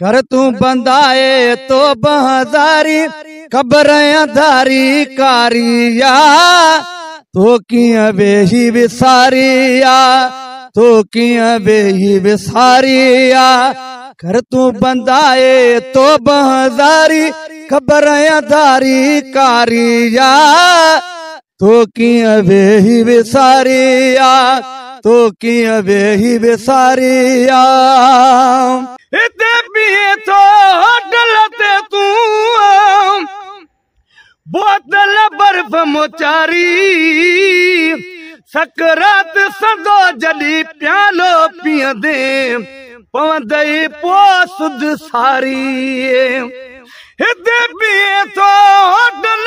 कर तू बंदाए तो, तो बहादारी कबर अंधारी कारिया तो किया बेही विसारिया तो किया बेही विसारिया कर तू बंदाए तो बहादारी कबर अंधारी कारिया तो किया बेही विसारिया तो किया बेही विसारिया हे पीए थो हटल ते तूं बोतल बर्फ मारी जॾहिं प्यल पीअ पई पो सुध सारी पीए थो हटल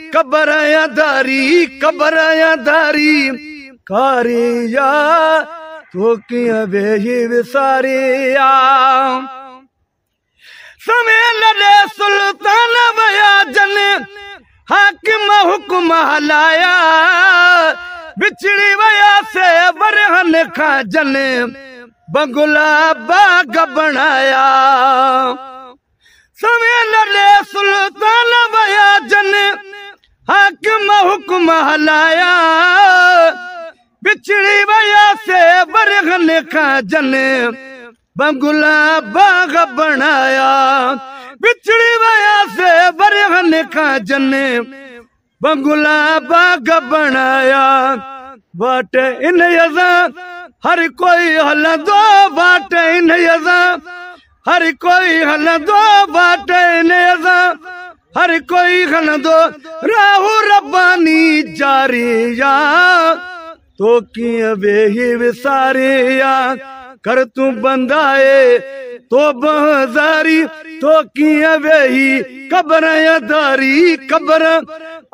कबर आया दारी कबर आया दारी कारिया तो बेही विसारिया समय लड़े सुल्तान बया जन हक हुक्म हलाया बिछड़ी वया से बरहन खा जन बगुला बाग बनाया समय लड़े सुल्तान बया जन हाकम हुक्म हलाया बिछड़ी वया से बरगन का जने बंगला बाग बनाया बिछड़ी वया से बरगन का जने बंगला बाग बनाया बाट इन यजा हर कोई हल दो बाट इन यजा हर कोई हल दो बाट इन यजा हर कोई खन दो राहु रब्बानी जारिया तो किया बेही विसारिया कर तू बंदाए तो बहजारी तो किया ही कबर अधारी कबर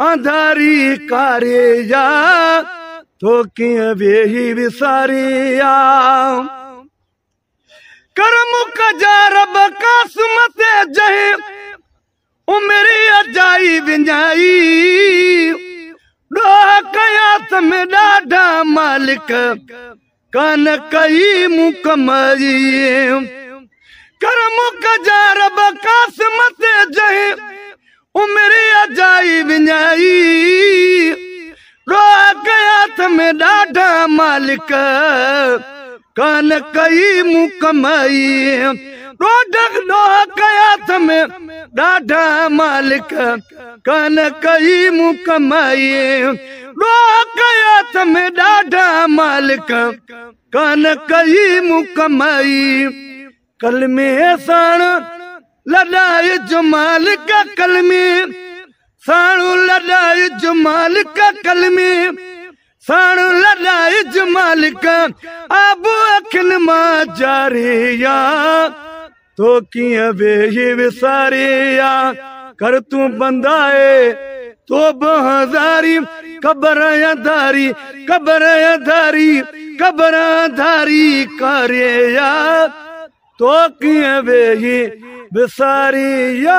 आधारी कारिया तो किया वेही विसारिया करम का जा रब का सुमते जहे उमरी अजाई विञाई ॾोह कयास में ॾाढा मालिक कान कई मूं कमाई कर्म कजा रब जहे उमरी अजाई विञाई ॾोह कयास में ॾाढा मालिक कन कई मूं रोड हथ में कन की मुन की मु कमाय कलमी सदा केमी सण ल मां जिया तो की बे ये विसारिया कर तू बंदाए तो बहारी कबर धारी कबर धारी कबर धारी करे या तो किया बे ये विसारिया